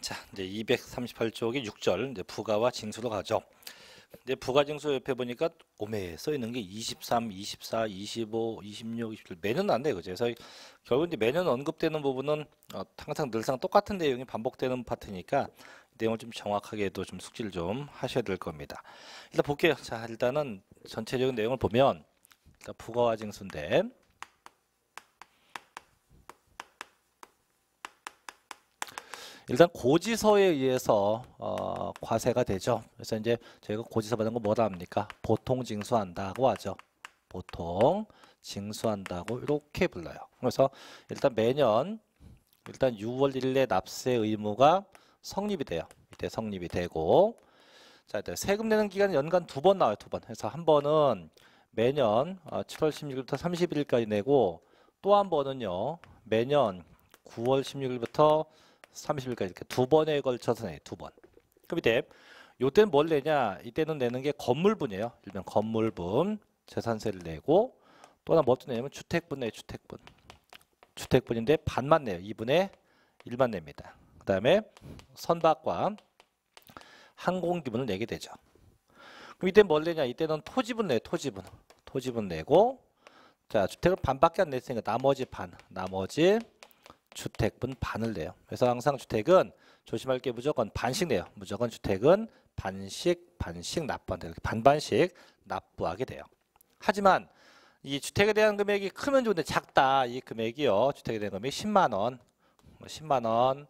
자, 이제 238쪽이 6절 이제 부가와 징수로 가죠. 근데 부가 징수 옆에 보니까 오메 써 있는 게 23, 24, 25, 26, 27 매년 안돼 그죠? 그래서 결국 이제 매년 언급되는 부분은 어, 항상 늘상 똑같은 내용이 반복되는 파트니까 내용을 좀 정확하게도 좀 숙지를 좀 하셔야 될 겁니다. 일단 볼게요. 자, 일단은 전체적인 내용을 보면 일단 부가와 징수인데 일단 고지서에 의해서 어, 과세가 되죠. 그래서 이제 저희가 고지서 받은 거뭐다 합니까? 보통 징수한다고 하죠. 보통 징수한다고 이렇게 불러요. 그래서 일단 매년 일단 6월 1일에 납세 의무가 성립이 돼요. 이때 성립이 되고 자, 일단 세금 내는 기간은 연간 두 번 나와요. 두 번. 그래서 한 번은 매년 7월 어, 16일부터 31일까지 내고 또 한 번은요. 매년 9월 16일부터 30일까지 이렇게 두 번에 걸쳐서 내, 두 번. 그 밑에 요때는 뭘 내냐? 이때는 내는 게 건물분이에요. 일명 건물분 재산세를 내고 또 하나 뭐 또 내냐면 주택분 내요. 주택분. 주택분인데 반만 내요. 2분의 1만 냅니다. 그 다음에 선박과 항공기분을 내게 되죠. 그럼 이때 뭘 내냐? 이때는 토지분 내요. 토지분. 토지분 내고 자 주택은 반밖에 안 냈으니까 나머지 반. 나머지 주택분 반을 내요. 그래서 항상 주택은 조심할 게 무조건 반씩 내요. 무조건 주택은 반씩 반씩 납부한다. 이 반반씩 납부하게 돼요. 하지만 이 주택에 대한 금액이 크면 좋은데 작다 이 금액이요. 주택에 대한 금액이 10만 원, 10만 뭐 원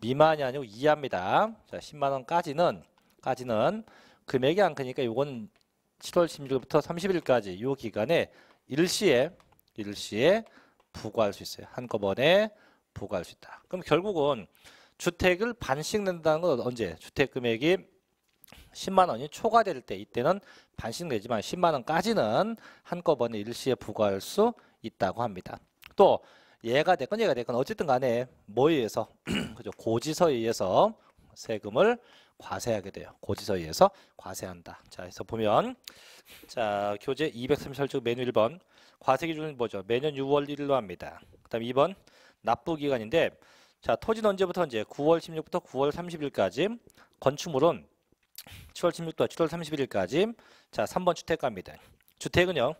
미만이 아니고 이하입니다. 자, 10만 원까지는 까지는 금액이 안 크니까 이건 7월 16일부터 30일까지 이 기간에 일시에 일시에 부과할 수 있어요. 한꺼번에 부과할 수 있다. 그럼 결국은 주택을 반씩 낸다는 건 언제? 주택 금액이 10만 원이 초과될 때 이때는 반씩 내지만 10만 원까지는 한꺼번에 일시에 부과할 수 있다고 합니다. 또얘가 됐건 얘가 됐건 어쨌든 간에 뭐에 의해서 그죠 고지서에 의해서 세금을 과세하게 돼요. 고지서에 의해서 과세한다. 자, 해서 보면 자, 교재 230쪽 메뉴 1번 과세 기준은 뭐죠? 매년 6월 1일로 합니다. 그다음 2번 납부 기간인데 자, 토지는 언제부터 이제 9월 16부터 9월 30일까지. 건축물은 7월 16부터 일 7월 31일까지. 자, 3번 주택가입니다. 주택은요.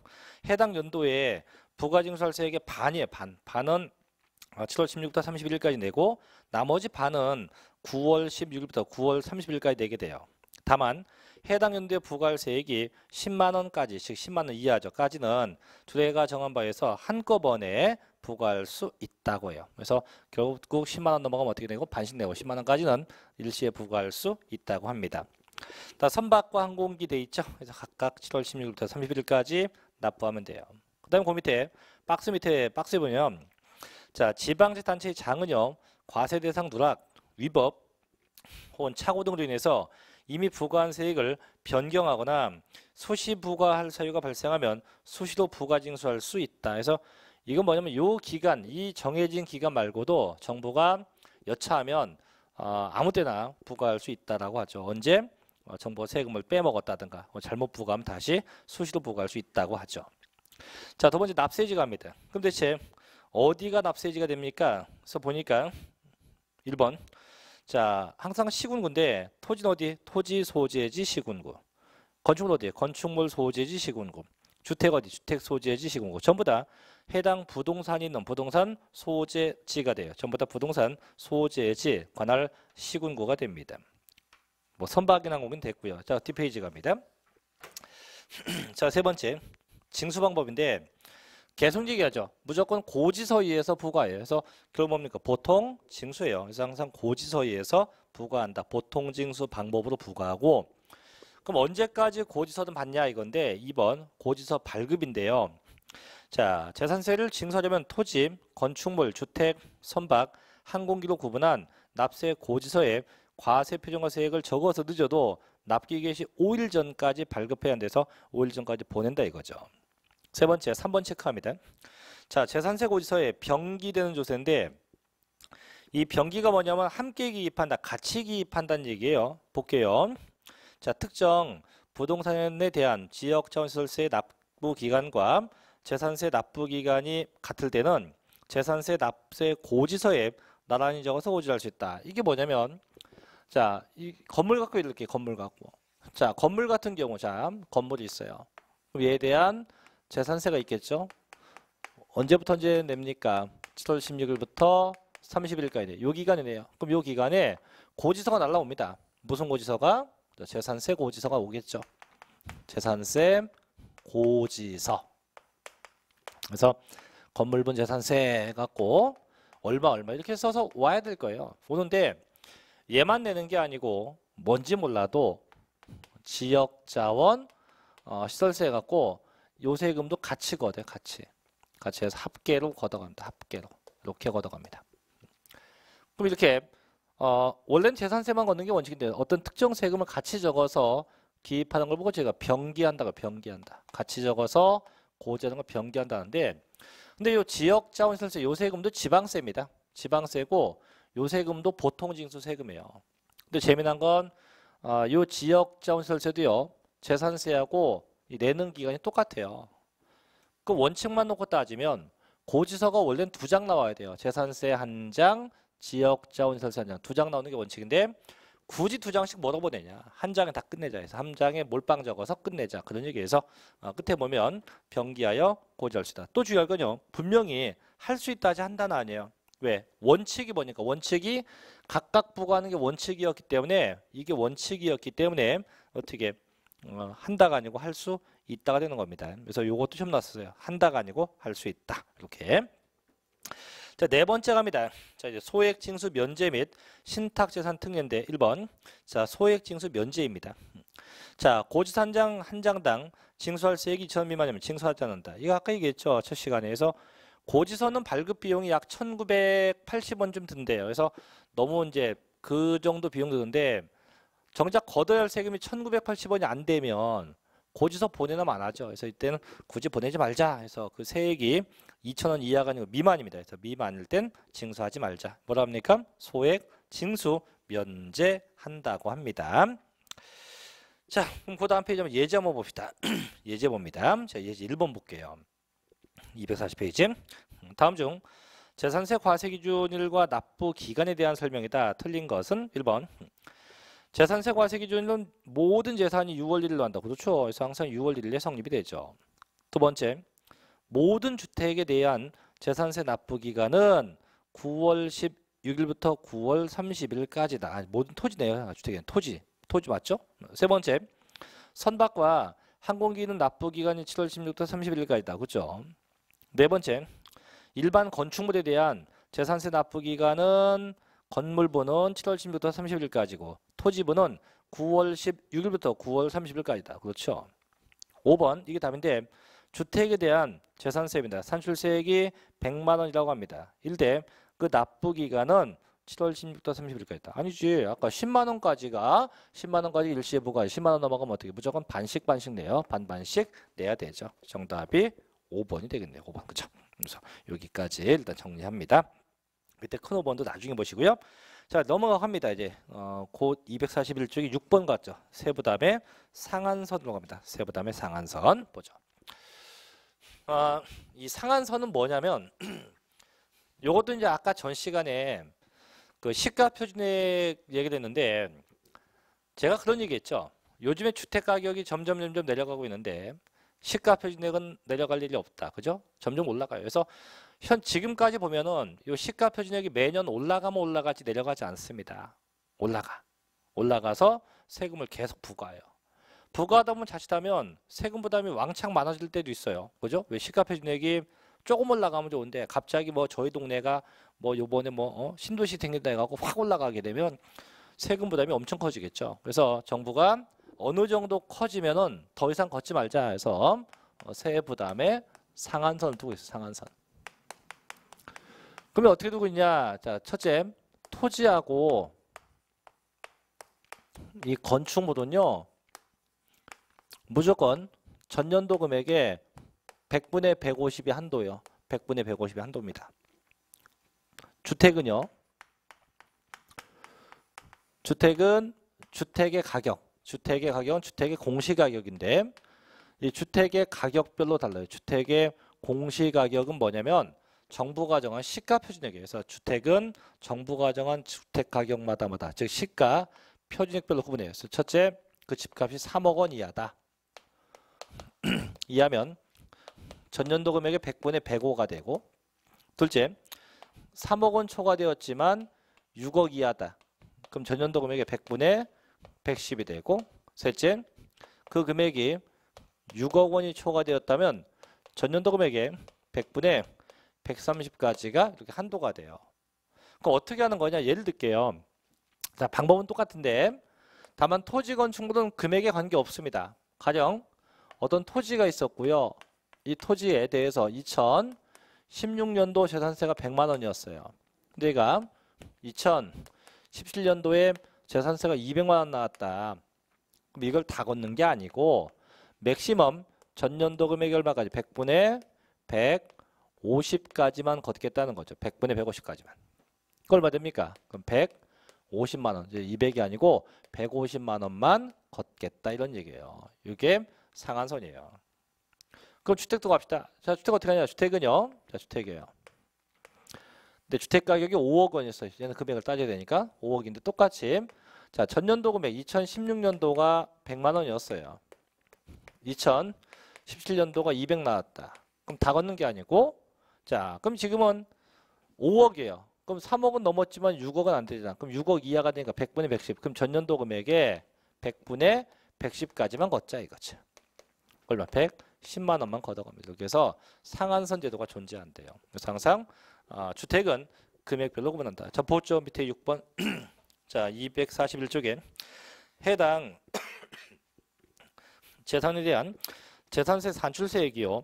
해당 연도에 부가징설세액의 반이에요. 반. 반은 7월 아, 16일부터 31일까지 내고 나머지 반은 9월 16일부터 9월 30일까지 내게 돼요. 다만 해당 연도의 부가세액이 10만 원까지즉 10만 원 이하죠까지는 주례가 정한 바에서 한꺼번에 부과할 수 있다고요. 그래서 결국 10만 원 넘어가면 어떻게 되고 반씩 내고 10만 원까지는 일시에 부과할 수 있다고 합니다. 자, 선박과 항공기 돼 있죠. 그래서 각각 7월 16일부터 31일까지 납부하면 돼요. 그다음 에그 밑에 박스 밑에 박스 보면 자 지방세 단체의 장은요 과세 대상 누락 위법 혹은 착오 등으로 인해서 이미 부과한 세액을 변경하거나 수시 부과할 사유가 발생하면 수시도 부과 징수할 수 있다. 그래서 이건 뭐냐면 이 기간, 이 정해진 기간 말고도 정부가 여차하면 어, 아무 때나 부과할 수 있다라고 하죠. 언제 어, 정부가 세금을 빼먹었다든가 어, 잘못 부과하면 다시 수시도 부과할 수 있다고 하죠. 자, 두 번째 납세지갑입니다. 그럼 대체 어디가 납세지가 됩니까? 그래서 보니까 1번 자, 항상 시군군데 토지는 어디? 토지 소재지 시군구. 건축물 어디? 건축물 소재지 시군구. 주택 어디? 주택 소재지 시군구. 전부 다 해당 부동산이 있는 부동산 소재지가 돼요. 전부 다 부동산 소재지 관할 시군구가 됩니다. 뭐 선박이나 오면 됐고요. 자, 뒷페이지 갑니다. 자, 세 번째 징수 방법인데 계속얘기 하죠. 무조건 고지서위에서 부과해요. 그래서 결국 뭡니까? 보통 징수예요. 그래서 항상 고지서위에서 부과한다. 보통 징수 방법으로 부과하고 그럼 언제까지 고지서든 받냐 이건데 2번 고지서 발급인데요. 자 재산세를 징수하려면 토지, 건축물, 주택, 선박, 항공기로 구분한 납세 고지서에 과세 표준과 세액을 적어서 늦어도 납기 개시 5일 전까지 발급해야 돼서 5일 전까지 보낸다 이거죠. 세 번째, 3번 체크합니다. 자, 재산세 고지서에 병기되는 조세인데 이 병기가 뭐냐면 함께 기입한다, 같이 기입한다는 얘기예요. 볼게요. 자, 특정 부동산에 대한 지역 차원시설세 납부 기간과 재산세 납부 기간이 같을 때는 재산세 납세 고지서에 나란히 적어서 고지할 수 있다. 이게 뭐냐면 자, 이 건물 갖고 이렇게 건물 갖고. 자, 건물 같은 경우 자, 건물이 있어요. 얘에 대한 재산세가 있겠죠. 언제부터 이제 냅니까? 7월 16일부터 30일까지 요 기간이네요. 그럼 요 기간에 고지서가 날라옵니다. 무슨 고지서가? 재산세 고지서가 오겠죠. 재산세 고지서. 그래서 건물분 재산세 갖고 얼마 얼마 이렇게 써서 와야 될 거예요. 오는데 얘만 내는 게 아니고 뭔지 몰라도 지역 자원 어, 시설세 갖고 요세금도 같이 거대 같이 같이 해서 합계로 걷어갑니다 합계로 이렇게 걷어갑니다 그럼 이렇게 어, 원래는 재산세만 걷는 게 원칙인데 어떤 특정 세금을 같이 적어서 기입하는 걸 보고 저희가 병기한다고 병기한다 같이 적어서 고지하는 걸 병기한다는데 근데 이지역자원세 요세금도 지방세입니다 지방세고 요세금도 보통징수세금이에요 근데 재미난 건이 어, 지역자원세도요 재산세하고 내는 기간이 똑같아요. 그 원칙만 놓고 따지면 고지서가 원래는 두 장 나와야 돼요. 재산세 한 장, 지역자원설세 한 장. 두 장 나오는 게 원칙인데 굳이 두 장씩 뭐라고 보내냐. 한 장에 다 끝내자 해서 한 장에 몰빵 적어서 끝내자. 그런 얘기에서 어, 끝에 보면 병기하여 고지할수다. 있또 중요할 건요. 분명히 할 수 있다 하지 한다는 아니에요. 왜? 원칙이 뭐니까 원칙이 각각 부과하는 게 원칙이었기 때문에 이게 원칙이었기 때문에 어떻게 어, 한다가 아니고 할 수 있다가 되는 겁니다. 그래서 이것도 시험 났어요. 한다가 아니고 할 수 있다. 이렇게. 자, 네 번째 갑니다. 자, 이제 소액 징수 면제 및 신탁 재산 특례인데 1번. 자, 소액 징수 면제입니다. 자, 고지 한장 한 장당 징수할 세액이 2천 미만이면 징수하지 않는다. 이거 아까 얘기했죠. 첫 시간에서 고지서는 발급 비용이 약 1,980원 좀 든대요. 그래서 너무 이제 그 정도 비용 드는데 정작 거둬야할 세금이 1980원이 안 되면 고지서 보내면 안 하죠. 그래서 이때는 굳이 보내지 말자. 해서그 세액이 2천원 이하가 아니고 미만입니다. 그래서 미만일 땐 징수하지 말자. 뭐라 합니까? 소액 징수 면제한다고 합니다. 자, 그럼 그 다음 페이지 한번 예제 한번 봅시다. 예제 봅니다. 자, 예제 1번 볼게요. 240페이지. 다음 중 재산세 과세 기준 일과 납부 기간에 대한 설명이다. 틀린 것은 1번 재산세 과세 기준은 모든 재산이 6월 1일로 한다. 그렇죠. 그래서 항상 6월 1일에 성립이 되죠. 두 번째, 모든 주택에 대한 재산세 납부 기간은 9월 16일부터 9월 30일까지다. 아 모든 토지네요. 아, 주택에 토지. 토지 맞죠? 세 번째, 선박과 항공기는 납부 기간이 7월 16일부터 31일까지다. 그렇죠? 네 번째, 일반 건축물에 대한 재산세 납부 기간은 건물부는 7월 16일부터 30일까지고 토지분은 9월 16일부터 9월 30일까지다. 그렇죠? 5번 이게 답인데 주택에 대한 재산세입니다. 산출세액이 100만 원이라고 합니다. 1대 그 납부 기간은 7월 16일부터 30일까지다. 아니지. 아까 10만 원까지가 10만 원까지 일시에 부과. 10만 원 넘어가면 어떻게? 무조건 반씩 반씩 내요. 반반씩 내야 되죠. 정답이 5번이 되겠네요. 5번. 그렇죠? 그래서 여기까지 일단 정리합니다. 밑에 큰 5번도 나중에 보시고요. 자 넘어갑니다 이제 어, 곧 241쪽이 6번 같죠 세부담에 상한선 으로갑니다세부담에 상한선 보죠 어, 이 상한선은 뭐냐면 요것도 이제 아까 전 시간에 그 시가표준액 얘기됐는데 제가 그런 얘기했죠 요즘에 주택가격이 점점 점점 내려가고 있는데 시가표준액은 내려갈 일이 없다 그죠 점점 올라가요 그래서 현 지금까지 보면은 이 시가 표준액이 매년 올라가면 올라가지 내려가지 않습니다. 올라가. 올라가서 세금을 계속 부과해요. 부과하다 보면 자칫하면 세금 부담이 왕창 많아질 때도 있어요. 그죠? 왜 시가 표준액이 조금 올라가면 좋은데 갑자기 뭐 저희 동네가 뭐 요번에 뭐 어? 신도시 생긴다 해갖고 확 올라가게 되면 세금 부담이 엄청 커지겠죠. 그래서 정부가 어느 정도 커지면은 더 이상 걷지 말자 해서 세 어, 부담에 상한선을 두고 있어요. 상한선. 그러면 어떻게 두고 있냐? 자, 첫째, 토지하고 이 건축물은요, 무조건 전년도 금액의 100분의 150이 한도요. 100분의 150이 한도입니다. 주택은요, 주택은 주택의 가격, 주택의 가격은 주택의 공시가격인데, 이 주택의 가격별로 달라요. 주택의 공시가격은 뭐냐면, 정부가 정한 시가 표준액에 의해서 주택은 정부가 정한 주택 가격마다마다 즉 시가 표준액별로 구분해요. 그래서 첫째 그 집값이 3억 원 이하다. 이하면 전년도 금액의 100분의 105가 되고 둘째 3억 원 초과되었지만 6억 이하다. 그럼 전년도 금액의 100분의 110이 되고 셋째 그 금액이 6억 원이 초과되었다면 전년도 금액의 100분의 130까지가 이렇게 한도가 돼요. 그럼 어떻게 하는 거냐? 예를 들게요. 자, 방법은 똑같은데 다만 토지 건축물은 금액에 관계 없습니다. 가령 어떤 토지가 있었고요. 이 토지에 대해서 2016년도 재산세가 100만 원이었어요. 근데 얘가 2017년도에 재산세가 200만 원 나왔다. 그럼 이걸 다 걷는 게 아니고 맥시멈 전년도 금액 얼마까지 100분의 100 50까지만 걷겠다는 거죠. 100분의 150까지만. 그걸마 됩니까? 그럼 150만 원. 이제 200이 아니고 150만 원만 걷겠다 이런 얘기예요. 이게 상한선이에요. 그럼 주택도 갑시다. 자, 주택 어떻게 하냐? 주택은요. 자, 주택이에요. 근데 주택 가격이 5억 원이었어요. 이제는 금액을 따져야 되니까 5억인데 똑같이 자, 전년도 금액 2016년도가 100만 원이었어요. 2017년도가 200 나왔다. 그럼 다 걷는 게 아니고 자, 그럼 지금은 5억이에요. 그럼 3억은 넘었지만 6억은 안 되잖아. 그럼 6억 이하가 되니까 100분의 110. 그럼 전년도 금액에 100분의 110까지만 걷자 이거죠 얼마? 110만 원만 걷어갑니다. 그래서 상한선 제도가 존재한대요. 그래서 항상 어, 주택은 금액별로 구분한다. 자, 보죠. 밑에 6번. 자, 241쪽에 해당 재산에 대한 재산세 산출세액이요.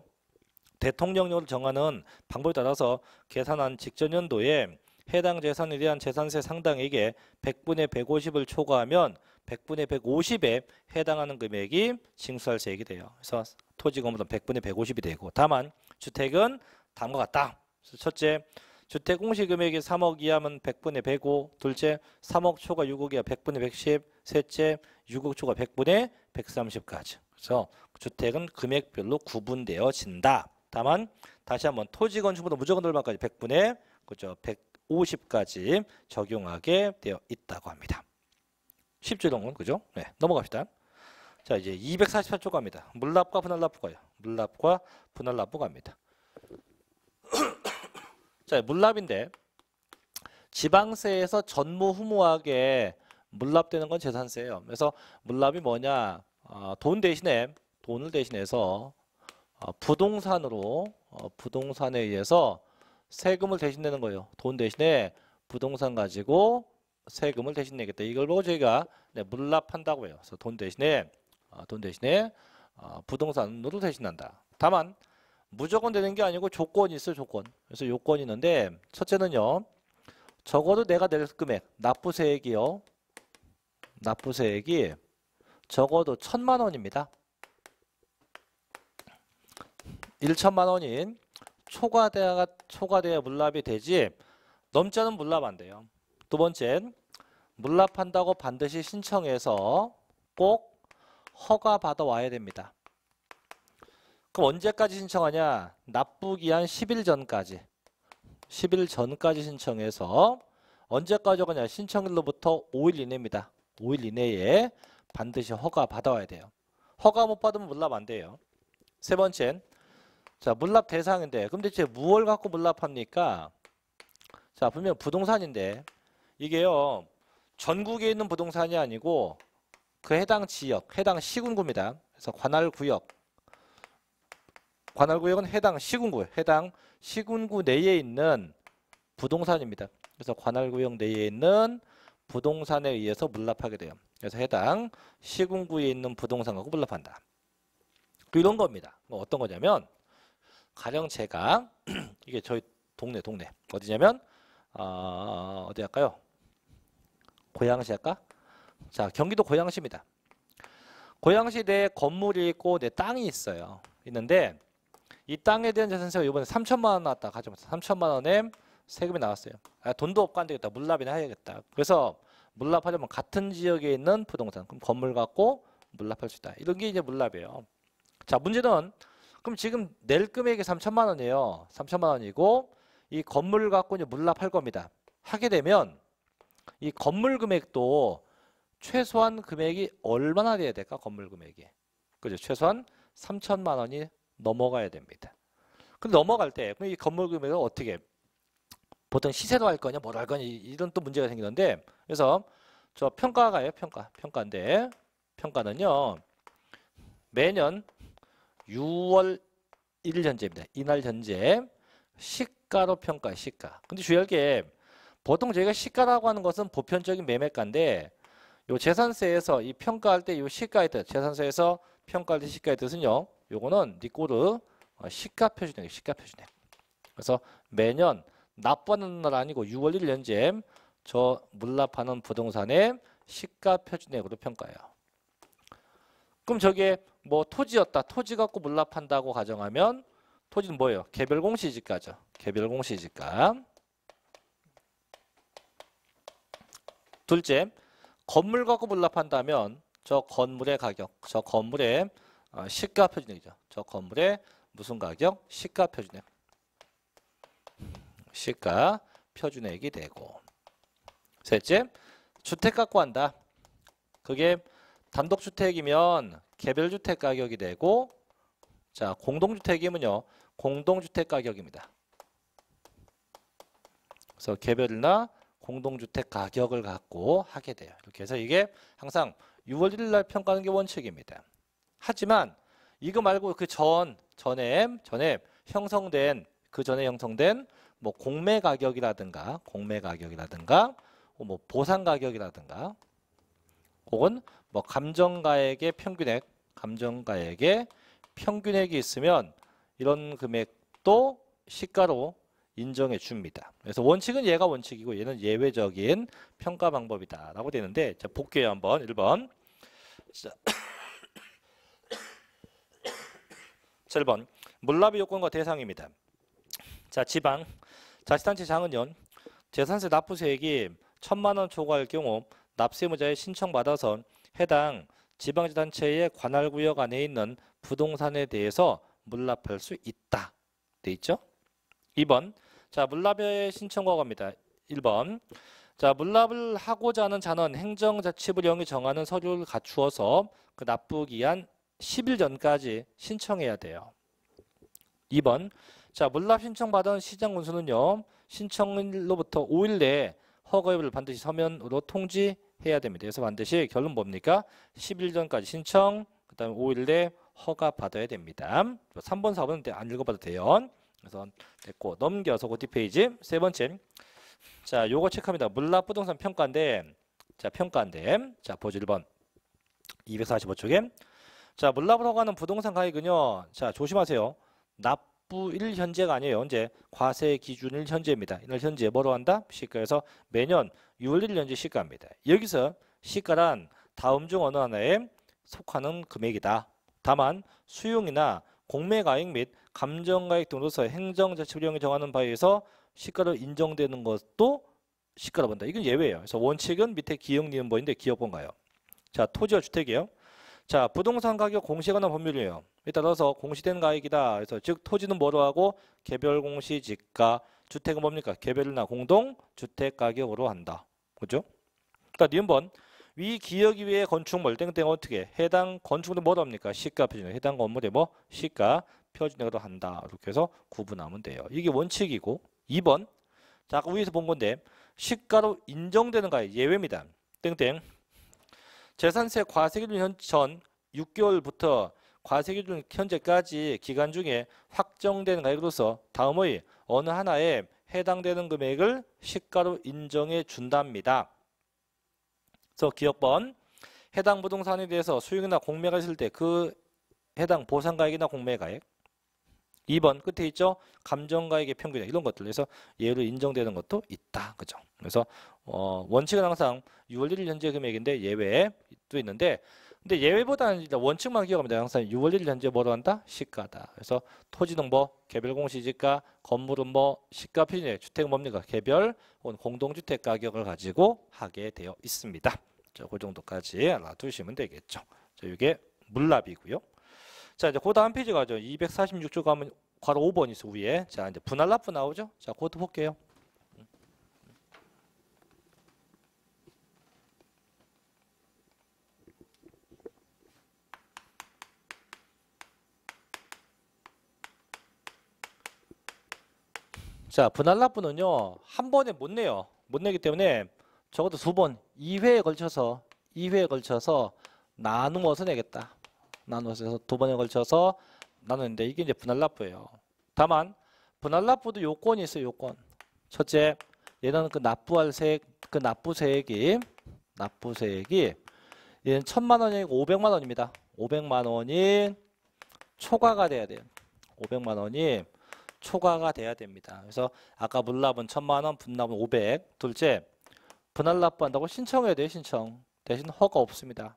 대통령령을 정하는 방법에 따라서 계산한 직전 연도에 해당 재산에 대한 재산세 상당액에 100분의 150을 초과하면 100분의 150에 해당하는 금액이 징수할세액이 돼요. 그래서 토지건물은 100분의 150이 되고 다만 주택은 다음과 같다. 첫째, 주택 공시 금액이 3억 이하면 100분의 105, 둘째 3억 초과 6억 이하 100분의 110, 셋째 6억 초과 100분의 130까지. 그래서 주택은 금액별로 구분되어진다. 다만 다시 한번 토지건축보다 무조건 돌반까지 100분의 그죠 150까지 적용하게 되어 있다고 합니다. 10조 동은 그죠? 네, 넘어갑시다. 자 이제 248조 갑니다. 물납과 분할납부 가요. 물납과 분할납부 갑니다. 자 물납인데 지방세에서 전무후무하게 물납되는 건 재산세예요. 그래서 물납이 뭐냐? 어, 돈 대신에 돈을 대신해서 어, 부동산으로 어, 부동산에 의해서 세금을 대신 내는 거예요. 돈 대신에 부동산 가지고 세금을 대신 내겠다. 이걸 보고 저희가 네, 물납한다고 해요. 그래서 돈 대신에 어, 돈 대신에 부동산으로 대신한다 다만 무조건 되는 게 아니고 조건이 있어요. 조건. 그래서 요건이 있는데 첫째는요. 적어도 내가 낼 금액 납부세액이요. 납부세액이 적어도 천만 원입니다. 1천만 원인 초과대가 초과대야 물납이 되지 넘자는 물납 안 돼요. 두 번째, 물납한다고 반드시 신청해서 꼭 허가 받아 와야 됩니다. 그럼 언제까지 신청하냐? 납부기한 10일 전까지. 10일 전까지 신청해서 언제까지 오냐? 신청일로부터 5일 이내입니다. 5일 이내에 반드시 허가 받아와야 돼요. 허가 못 받으면 물납 안 돼요. 세 번째는 자, 물납 대상인데. 그럼 대체 무얼 갖고 물납합니까? 자, 분명 부동산인데. 이게요. 전국에 있는 부동산이 아니고 그 해당 지역, 해당 시군구입니다. 그래서 관할 구역. 관할 구역은 해당 시군구, 해당 시군구 내에 있는 부동산입니다. 그래서 관할 구역 내에 있는 부동산에 의해서 물납하게 돼요. 그래서 해당 시군구에 있는 부동산갖고 물납한다. 이런 겁니다. 어떤 거냐면 가령 제가 이게 저희 동네 동네 어디냐면 어, 어디 할까요? 고양시 할까? 자 경기도 고양시입니다. 고양시 내 건물이 있고 내 땅이 있어요. 있는데 이 땅에 대한 재산세가 이번에 3천만 원 나왔다 가져봤어. 3천만 원에 세금이 나왔어요. 아, 돈도 없고 안 되겠다. 물납이나 해야겠다. 그래서 물납하려면 같은 지역에 있는 부동산, 그럼 건물 갖고 물납할 수 있다. 이런 게 이제 물납이에요. 자, 문제는 그럼 지금 낼 금액이 3천만 원이에요. 3천만 원이고 이 건물을 갖고 이제 물납할 겁니다. 하게 되면 이 건물 금액도 최소한 금액이 얼마나 돼야 될까? 건물 금액이. 그죠? 최소한 3천만 원이 넘어가야 됩니다. 근데 넘어갈 때 이 건물 금액을 어떻게 보통 시세로 할 거냐, 뭐로 할 거냐 이런 또 문제가 생기는데 그래서 저 평가가요, 평가. 평가인데 평가는요. 매년 6월 1일 현재입니다. 이날 현재 시가로 평가 시가. 근데 주의할 게 보통 저희가 시가라고 하는 것은 보편적인 매매가인데 요 재산세에서 이 평가할 때 요 시가에 대해 재산세에서 평가할 때 시가에 대해서는요. 요거는 니꼬르 어, 시가 표준액, 시가 표준액. 그래서 매년 납부하는 날 아니고 6월 1일 현재 저 물납하는 부동산의 시가 표준액으로 평가해요. 그럼 저게 뭐 토지였다. 토지 갖고 물납한다고 가정하면 토지는 뭐예요? 개별공시지가죠. 개별공시지가. 둘째, 건물 갖고 물납한다면 저 건물의 가격, 저 건물의 어, 시가 표준액이죠. 저 건물의 무슨 가격? 시가 표준액. 시가 표준액이 되고. 셋째, 주택 갖고 한다. 그게 단독주택이면 개별주택 가격이 되고 자 공동주택이면요 공동주택 가격입니다. 그래서 개별이나 공동주택 가격을 갖고 하게 돼요. 이렇게 해서 이게 항상 6월 1일 날 평가하는 게 원칙입니다. 하지만 이거 말고 그전 전에 전에 형성된 그 전에 형성된 뭐 공매 가격이라든가 공매 가격이라든가 뭐 보상 가격이라든가 혹은 뭐 감정가액의 평균액 감정가액에 평균액이 있으면 이런 금액도 시가로 인정해 줍니다. 그래서 원칙은 얘가 원칙이고 얘는 예외적인 평가 방법이다 라고 되는데 자 복귀해 한번 1번 자, 번 물납의 요건과 대상입니다. 자 지방 자치단체 장은요 재산세 납부세액이 천만원 초과할 경우 납세무자의 신청받아서 해당 지방자치단체의 관할구역 안에 있는 부동산에 대해서 물납할 수 있다. 돼 있죠? 2번. 자, 물납의 신청 과거니다 1번. 자, 물납을 하고자 하는 자는 행정자치부령이 정하는 서류를 갖추어서 그 납부 기한 10일 전까지 신청해야 돼요. 2번. 자, 물납 신청받은 시장 군수는요. 신청일로부터 5일 내에 허가입을 반드시 서면으로 통지 해야 됩니다. 그래서 반드시 결론 뭡니까? 10일 전까지 신청, 그 다음에 5일 내 허가 받아야 됩니다. 3번, 4번은 안 읽어봐도 돼요. 그래서 됐고 넘겨서 고티 페이지 세 번째 자 요거 체크합니다. 물납 부동산 평가인데 자 평가인데 자 보지 1번 245쪽에 자 물납으로 가는 부동산 가액은요 자 조심하세요. 납 납부 일 현재가 아니에요. 현재 과세 기준 1 현재입니다. 이날 현재 뭐로 한다? 시가에서 매년 6월 1일 현재 시가입니다. 여기서 시가란 다음 중 어느 하나에 속하는 금액이다. 다만 수용이나 공매가액 및 감정가액 등으로서 행정자치령이 정하는 바에 서 시가로 인정되는 것도 시가로 본다. 이건 예외예요. 그래서 원칙은 밑에 기역 니은 번인데 기역 번가요. 자 토지와 주택이에 자, 부동산 가격 공시가는 법률이에요. 따라서 공시된 가액이다. 그래서 즉 토지는 뭐로 하고 개별 공시 지가 주택은 뭡니까? 개별이나 공동 주택 가격으로 한다. 그죠? 그다음 그러니까 니은번 위 기역 위에 건축물 땡땡 어떻게 해당 건축물은 뭐로 합니까? 시가 표준에 해당 건물에 뭐 시가 표준으로 한다. 이렇게 해서 구분하면 돼요. 이게 원칙이고 2번 자, 아까 위에서 본 건데 시가로 인정되는 가액 예외입니다. 땡땡 재산세 과세기준 전 6개월부터 과세기준 현재까지 기간 중에 확정된 가액으로서 다음의 어느 하나에 해당되는 금액을 시가로 인정해 준답니다. 그래서 기업번 해당 부동산에 대해서 수익이나 공매가 있을 때그 해당 보상가액이나 공매가액 2번 끝에 있죠. 감정가액의 평균이런 것들. 그래서 예외로 인정되는 것도 있다. 그죠? 그래서 어, 원칙은 항상 6월 1일 현재 금액인데 예외도 있는데 근데 예외보다는 일단 원칙만 기억합니다. 항상 6월 1일 현재 뭐로 한다? 시가다. 그래서 토지는 뭐 개별공시지가, 건물은 뭐 시가 표준에 주택은 뭡니까? 개별 혹은 공동주택 가격을 가지고 하게 되어 있습니다. 자, 그 정도까지 알아두시면 되겠죠. 자, 이게 물납이고요. 자, 이제 그다한 페이지 가죠. 2 4 6쪽 가면 괄호 5번 있어, 위에. 자, 이제 분할 납부 나오죠? 자, 그것도 볼게요. 자, 분할 납부는요. 한 번에 못 내요. 못 내기 때문에 적어도 두 번, 2회에 걸쳐서 2회에 걸쳐서 나누어서 내겠다. 나누어서 두 번에 걸쳐서 나누는데 이게 이제 분할납부예요. 다만 분할납부도 요건이 있어요. 요건. 첫째, 얘는 그 납부할 세액, 그 납부세액이 납부세액이 얘는 천만 원이 오백만 원입니다. 오백만 원이 초과가 돼야 돼요. 오백만 원이 초과가 돼야 됩니다. 그래서 아까 물납은 천만 원, 분납은 오백. 둘째, 분할납부한다고 신청해야 돼요. 신청. 대신 허가 없습니다.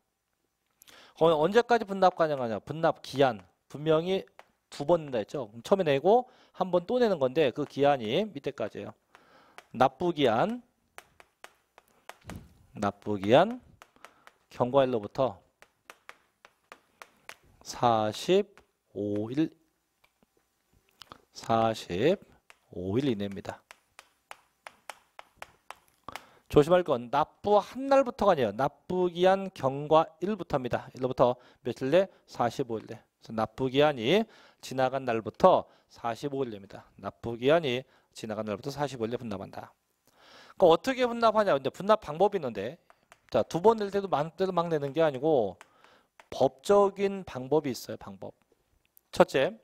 어, 언제까지 분납 가능하냐? 분납 기한 분명히 두번 낸다 했죠. 처음에 내고 한 번 또 내는 건데 그 기한이 밑에까지예요. 납부 기한, 납부 기한 경과일로부터 45일 45일 이내입니다. 조심할 건 납부 한 날부터가 아니에요. 납부 기한 경과 일부터입니다 일로부터 며칠 내? 45일 내. 그래서 납부 기한이 지나간 날부터 45일 내입니다. 납부 기한이 지나간 날부터 45일 내 분납한다. 그 어떻게 분납하냐? 이제 분납 방법이 있는데 자, 두번낼 때도 많 때도 막 내는 게 아니고 법적인 방법이 있어요. 방법. 첫째,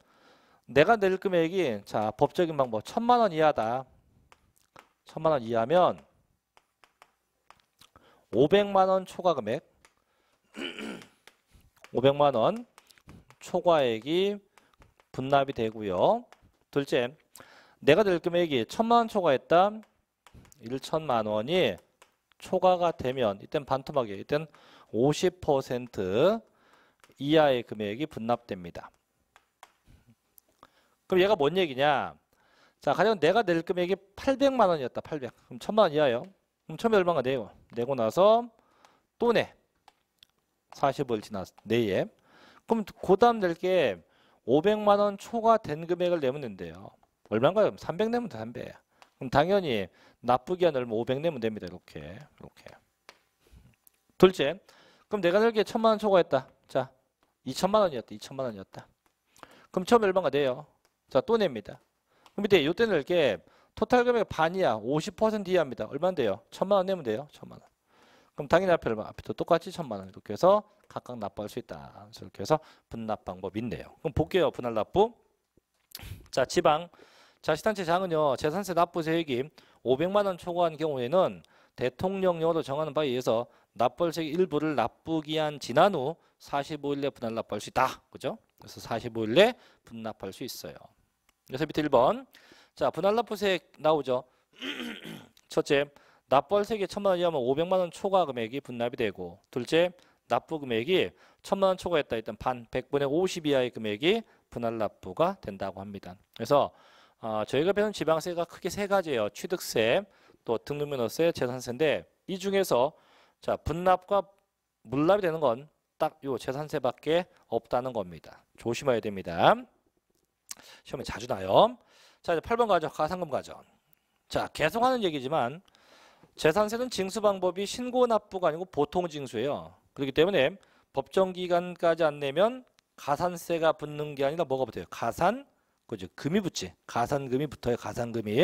내가 낼 금액이 자, 법적인 방법 천만 원 이하다. 천만 원 이하면 500만 원 초과 금액 500만 원 초과액이 분납이 되고요. 둘째, 내가 낼 금액이 1000만 원 초과했다. 1천만 원이 초과가 되면 이땐 반토막이에요. 이땐 50% 이하의 금액이 분납됩니다. 그럼 얘가 뭔 얘기냐? 자, 가령 내가 낼 금액이 800만 원이었다. 800. 그럼 1000만 원이하요 그럼 처음에 얼마가 내요? 내고 나서 또 내. 4 0을 지나서 내에. 그럼 그 다음 낼게 500만 원 초과된 금액을 내면 된대요. 얼마인가요? 300 내면 돼, 300. 그럼 당연히 나쁘게 한 얼마 500 내면 됩니다. 이렇게. 이렇게. 둘째. 그럼 내가 낼게 1000만 원 초과했다. 자, 2 0 0 0만 원이었다. 2 0 0 0만 원이었다. 그럼 처음 에 얼마가 돼요? 자, 또 냅니다. 그럼 밑에 요때 낼게 토탈 금액 반이야. 50% 이하입니다. 얼마인데요? 천만 원 내면 돼요. 천만 원. 그럼 당연히 앞에 얼마? 앞에도 똑같이 천만 원 이렇게 해서 각각 납부할 수 있다. 이렇게 해서 분납 방법이 있네요. 그럼 볼게요. 분할 납부. 자, 지방 자치단체 장은요. 재산세 납부 세액이 500만 원 초과한 경우에는 대통령령으로 정하는 바에 의해서 납부세 일부를 납부기한 지난 후 45일 내 분할 납부할 수 있다. 그죠? 그래서 45일 내 분납할 수 있어요. 그래서 밑에 1번 자, 분할납부세 액 나오죠. 첫째, 납부세액이 천만 원 이하면 500만 원 초과 금액이 분납이 되고 둘째, 납부 금액이 천만 원 초과했다 했던 반 100분의 50 이하의 금액이 분할 납부가 된다고 합니다. 그래서 어, 저희가 배운 지방세가 크게 세 가지예요. 취득세, 또 등록면허세, 재산세인데 이 중에서 자 분납과 물납이 되는 건 딱 요 재산세밖에 없다는 겁니다. 조심해야 됩니다. 시험에 자주 나요. 자, 이제 8번 가죠. 가상금 가죠. 자, 계속 하는 얘기지만 재산세는 징수 방법이 신고 납부가 아니고 보통 징수예요. 그렇기 때문에 법정 기간까지 안 내면 가산세가 붙는 게 아니라 뭐가 붙어요? 가산, 그죠? 금이 붙지. 가산금이 붙어요. 가산금이.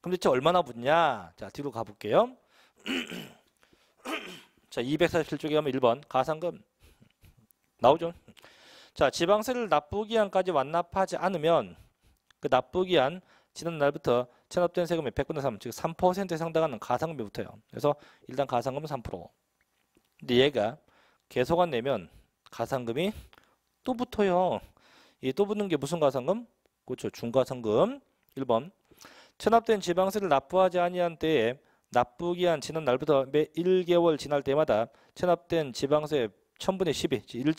그럼 대체 얼마나 붙냐? 자, 뒤로 가볼게요. 자, 247쪽에 가면 1번 가산금 나오죠. 자, 지방세를 납부 기한까지 완납하지 않으면 그 납부기 한 지난날부터 체납된 세금의 100분의 3, 즉 3%에 상당하는 가상금이 붙어요. 그래서 일단 가상금은 3%. 근데 얘가 계속 안 내면 가상금이 또 붙어요. 이또 붙는 게 무슨 가상금? 그렇죠. 중과상금 1번. 체납된 지방세를 납부하지 아니한 때에 납부기한 지난 날부터 매 1개월 지날 때마다 체납된 지방세 1000분의 12, 1.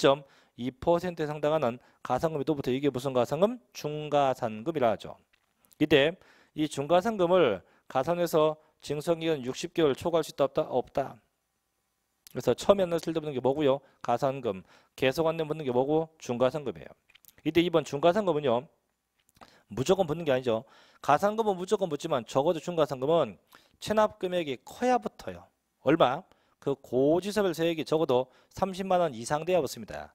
2%상당하는 가산금이 또부터 이게 무슨 가산금? 중가산금이라 하죠. 이때 이 중가산금을 가산해서 징성기간 60개월 초과할 수 있다 없다? 없다. 그래서 처음에 안 쓸데없는 게 뭐고요? 가산금. 계속 안내 붙는 게 뭐고? 중가산금이에요. 이때 이번 중가산금은요. 무조건 붙는 게 아니죠. 가산금은 무조건 붙지만 적어도 중가산금은 체납 금액이 커야 붙어요. 얼마? 그 고지서별 세액이 적어도 30만 원 이상 돼야 붙습니다.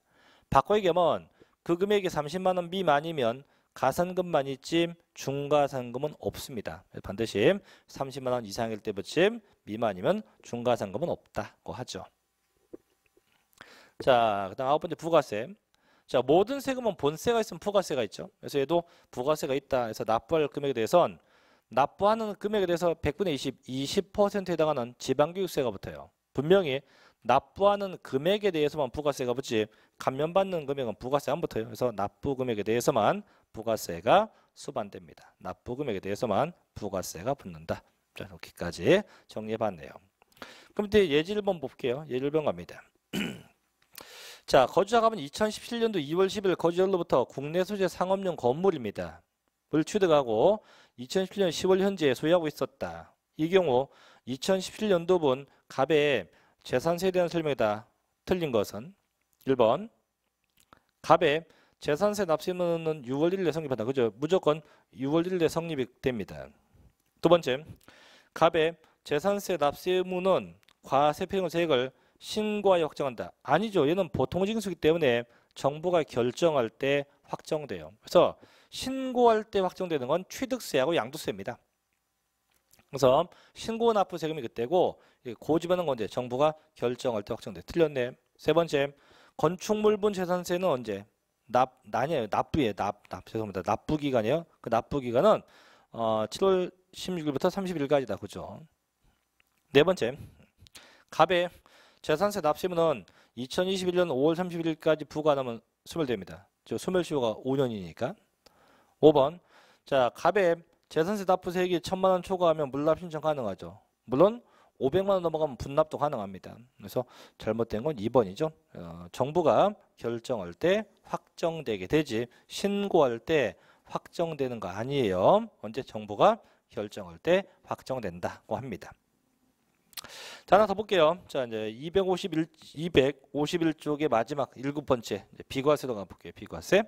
바꿔 얘기하면 그 금액이 30만 원 미만이면 가산금만 있지 중가상금은 없습니다. 반드시 30만 원 이상일 때 붙임 미만이면 중가상금은 없다고 하죠. 자, 그다음 아홉 번째 부가세. 자, 모든 세금은 본세가 있으면 부가세가 있죠. 그래서 얘도 부가세가 있다. 그래서 납부할 금액에 대해선 납부하는 금액에 대해서 100분의 20, 20%에 해당하는 지방교육세가 붙어요. 분명히 납부하는 금액에 대해서만 부가세가 붙지 감면받는 금액은 부가세 안 붙어요. 그래서 납부 금액에 대해서만 부가세가 수반됩니다. 납부 금액에 대해서만 부가세가 붙는다. 자, 여기까지 정리해봤네요. 그럼 이제 예제 1번 볼게요. 예제 1번 갑니다. 자, 거주자가은 2017년도 2월 10일 거주자로부터 국내 소재 상업용 건물입니다. 을 취득하고 2017년 10월 현재 소유하고 있었다. 이 경우 2017년도분 갑에 재산세에 대한 설명이다. 틀린 것은 1번 갑에 재산세 납세문은 6월 1일에 성립한다. 그죠? 무조건 6월 1일에 성립이 됩니다. 두 번째, 갑에 재산세 납세문은 과세평형 세액을 신고하여 확정한다. 아니죠. 얘는 보통징수기 때문에 정부가 결정할 때 확정돼요. 그래서 신고할 때 확정되는 건 취득세하고 양도세입니다. 그래서 신고 납부 세금이 그때고 고지배는 언제? 정부가 결정할 때 확정돼. 틀렸네. 세 번째 건축물분 재산세는 언제? 납 나냐 요납부에 납, 납 죄송합니다. 납부 기간이요그 납부 기간은 어 7월 16일부터 30일까지다. 그죠? 네 번째 갑의 재산세 납세문은 2021년 5월 31일까지 부과 하면 소멸됩니다. 저 소멸시효가 5년이니까. 5번 자 갑의 재산세 납부 세액이 천만 원 초과하면 물납 신청 가능하죠. 물론 500만 원 넘어가면 분납도 가능합니다. 그래서 잘못된 건 2번이죠. 어, 정부가 결정할 때 확정되게 되지 신고할 때 확정되는 거 아니에요. 언제 정부가 결정할 때 확정된다고 합니다. 자, 하나 더 볼게요. 자, 이제 251, 251쪽의 마지막 일곱 번째 비과세로 가볼게요. 비과세.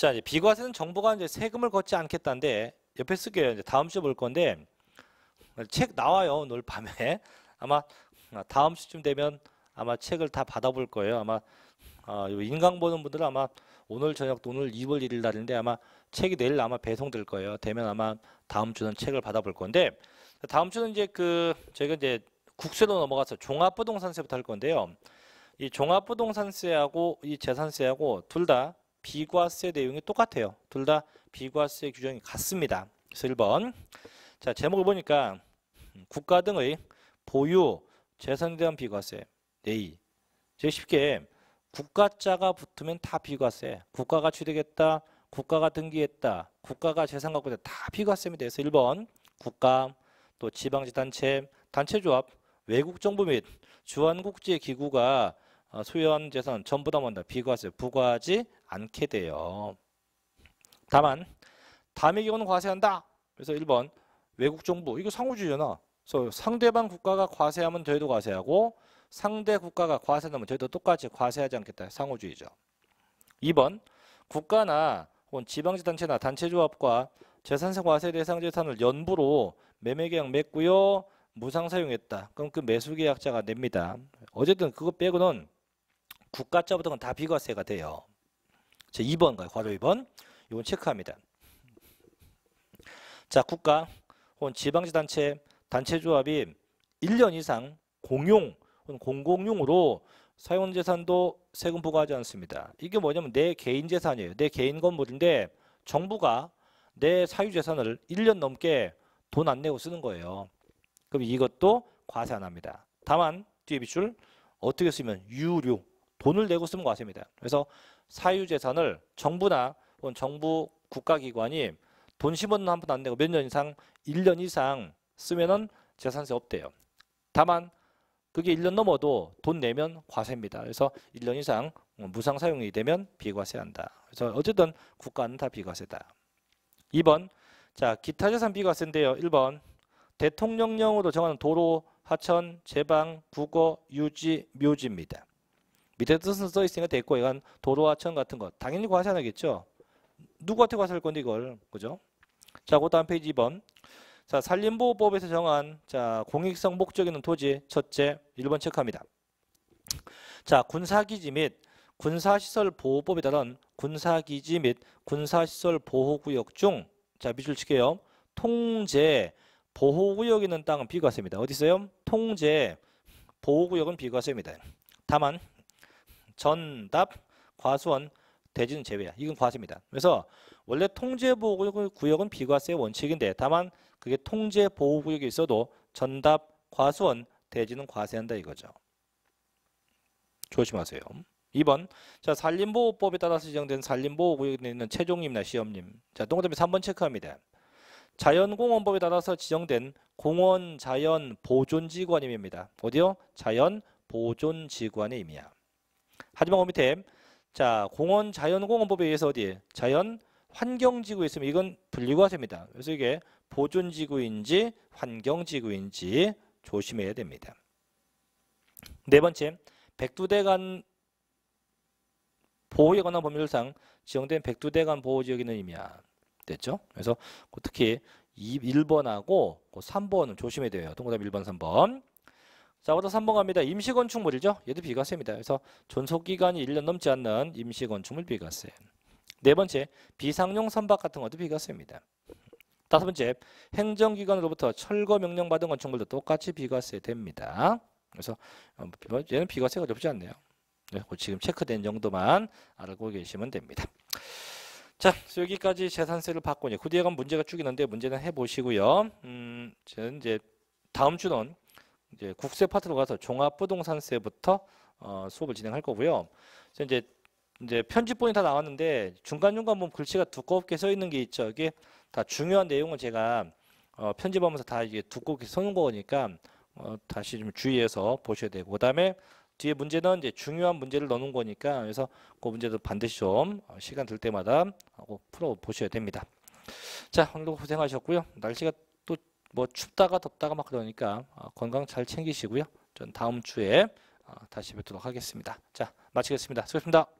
자, 이제 비과세는 정부가 이제 세금을 걷지 않겠다는데 옆에 쓸게요. 이제 다음 주에 볼 건데 책 나와요. 오늘 밤에 아마 다음 주쯤 되면 아마 책을 다 받아볼 거예요. 아마 어, 인강 보는 분들은 아마 오늘 저녁 도 오늘 2월 1일 날인데 아마 책이 내일 아마 배송될 거예요. 되면 아마 다음 주는 책을 받아볼 건데 다음 주는 이제 그 저희가 이제 국세로 넘어가서 종합부동산세부터 할 건데요. 이 종합부동산세하고 이 재산세하고 둘다 비과세 내용이 똑같아요. 둘 다 비과세 규정이 같습니다. 그래서 1번. 자, 제목을 보니까 국가 등의 보유, 재산에 대한 비과세. 네이. 즉 쉽게 국가자가 붙으면 다 비과세. 국가가 취득했다. 국가가 등기했다. 국가가 재산 갖고 있다. 다 비과세입니다. 그래서 1번. 국가, 또 지방지단체, 단체조합, 외국 정부 및 주한국제 기구가 아, 소유한 재산 전부 다 뭔다 비과세 부과하지 않게 돼요. 다만 담의 경우는 과세한다. 그래서 1번 외국 정부 이거 상호주의잖아. 그래서 상대방 국가가 과세하면 저희도 과세하고 상대 국가가 과세하면 저희도 똑같이 과세하지 않겠다. 상호주의죠. 2번 국가나 혹은 지방지단체나 단체조합과 재산세 과세 대상 재산을 연부로 매매계약 맺고요. 무상 사용했다. 그럼 그 매수계약자가 냅니다. 어쨌든 그거 빼고는 국가자부터 다 비과세가 돼요. 자, 2번 가요. 괄호 2번. 이건 체크합니다. 자, 국가 혹은 지방지단체 단체조합이 1년 이상 공용 혹은 공공용으로 사용재산도 세금 부과하지 않습니다. 이게 뭐냐면 내 개인 재산이에요. 내 개인 건물인데 정부가 내 사유재산을 1년 넘게 돈 안 내고 쓰는 거예요. 그럼 이것도 과세 안 합니다. 다만 뒤에 비출 어떻게 쓰면 유료 돈을 내고 쓰는 과세입니다. 그래서 사유재산을 정부나 혹은 정부 국가기관이 돈1 0원한푼안 내고 몇 년 이상 1년 이상 쓰면은 재산세 없대요. 다만 그게 1년 넘어도 돈 내면 과세입니다. 그래서 1년 이상 무상 사용이 되면 비과세한다. 그래서 어쨌든 국가는 다 비과세다. 2번 자 기타 재산 비과세인데요. 1번 대통령령으로 정하는 도로, 하천, 제방, 국어, 유지, 묘지입니다. 밑에 뜻은 써 있으니까 됐고 이건 도로와 천 같은 것. 당연히 과세하겠죠. 누구한테 과세할 건데 이걸. 그죠? 자, 그 다음 페이지 2번. 자, 산림보호법에서 정한 자, 공익성 목적 있는 토지 첫째 1번 체크합니다. 자, 군사기지 및 군사시설 보호법에 따른 군사기지 및 군사시설 보호구역 중 자, 밑줄 칠게요. 통제 보호구역 있는 땅은 비과세입니다. 어디 있어요? 통제 보호구역은 비과세입니다. 다만 전답, 과수원, 대지는 제외야. 이건 과세입니다. 그래서 원래 통제보호구역 은 비과세 원칙인데 다만 그게 통제보호구역이 있어도 전답, 과수원, 대지는 과세한다 이거죠. 조심하세요. 2번 자 산림보호법에 따라서 지정된 산림보호구역에 있는 최종림이나 시험님자 동그라미 3번 체크합니다. 자연공원법에 따라서 지정된 공원 자연 보존지관임입니다. 어디요? 자연 보존지관의 의미야. 하지만 오미템 그 자 공원 자연공원법에 의해서 어디 자연 환경지구에 있으면 이건 분리가세니다 그래서 이게 보존지구인지 환경지구인지 조심해야 됩니다. 네 번째, 백두대간 보호에 관한 법률상 지정된 백두대간 보호지역이 있는 의미야. 됐죠? 그래서 그 특히 1번하고 3번은 그 조심해야 돼요. 동그라미 1번, 3번. 자, 보다 3번 갑니다. 임시건축물이죠. 얘도 비과세입니다. 그래서 존속기간이 1년 넘지 않는 임시건축물 비과세. 네 번째, 비상용 선박 같은 것도 비과세입니다. 다섯 번째, 행정기관으로부터 철거 명령 받은 건축물도 똑같이 비과세 됩니다. 그래서 어, 뭐, 얘는 비과세가 높지 않네요. 네, 뭐 지금 체크된 정도만 알고 계시면 됩니다. 자, 여기까지 재산세를 받고 이제 그 뒤에 가면 문제가 쭉 있는데 문제는 해보시고요. 음, 저는 이제 다음 주는 이제 국세 파트로 가서 종합부동산세부터 어, 수업을 진행할 거고요. 그래서 이제 이제 편집본이 다 나왔는데 중간중간 보면 글씨가 두껍게 써 있는 게 있죠. 이게 다 중요한 내용을 제가 어, 편집하면서 다 이게 두껍게 써놓은 거니까 어, 다시 좀 주의해서 보셔야 되고 그다음에 뒤에 문제는 이제 중요한 문제를 넣는 거니까 그래서 그 문제도 반드시 좀 어, 시간 될 때마다 하고 풀어 보셔야 됩니다. 자 오늘도 고생하셨고요. 날씨가 뭐 춥다가 덥다가 막 그러니까 어, 건강 잘 챙기시고요. 전 다음 주에 어, 다시 뵙도록 하겠습니다. 자 마치겠습니다. 수고하셨습니다.